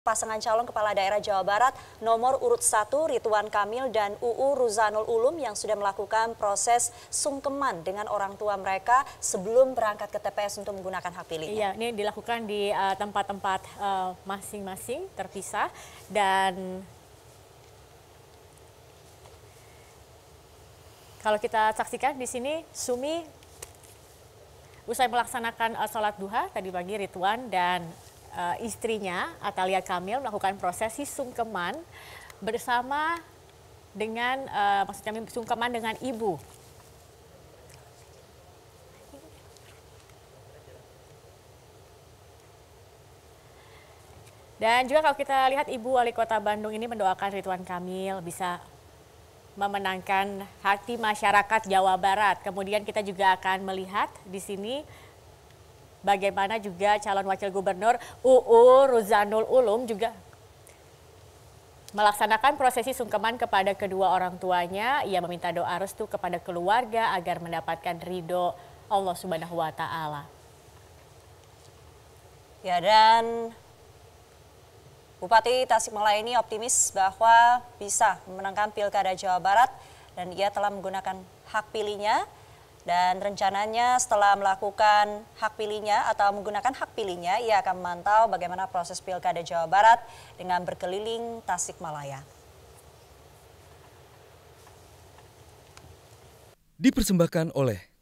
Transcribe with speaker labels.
Speaker 1: pasangan calon kepala daerah Jawa Barat nomor urut 1 Rituan Kamil dan UU Ruzanul Ulum yang sudah melakukan proses sungkeman dengan orang tua mereka sebelum berangkat ke TPS untuk menggunakan hak pilihnya. Iya,
Speaker 2: ini dilakukan di eh, tempat-tempat uh, masing-masing tempat, uh, terpisah dan kalau kita saksikan di sini Sumi usai melaksanakan eh, sholat duha tadi pagi Rituan dan uh, istrinya Atalia Kamil melakukan prosesi sungkeman bersama dengan uh, maksud kami sungkeman dengan ibu. Dan juga kalau kita lihat Ibu Wali Kota Bandung ini mendoakan Ridwan Kamil bisa memenangkan hati masyarakat Jawa Barat. Kemudian kita juga akan melihat di sini Bagaimana juga calon wakil gubernur UU Ruzanul Ulum juga melaksanakan prosesi sungkeman kepada kedua orang tuanya. Ia meminta doa restu kepada keluarga agar mendapatkan ridho Allah Subhanahu wa taala.
Speaker 1: Ya dan Bupati Tasikmalaya ini optimis bahwa bisa memenangkan Pilkada Jawa Barat dan ia telah menggunakan hak pilihnya dan rencananya setelah melakukan hak pilihnya atau menggunakan hak pilihnya, ia akan memantau bagaimana proses pilkada Jawa Barat dengan berkeliling Tasikmalaya.
Speaker 2: Dipersembahkan oleh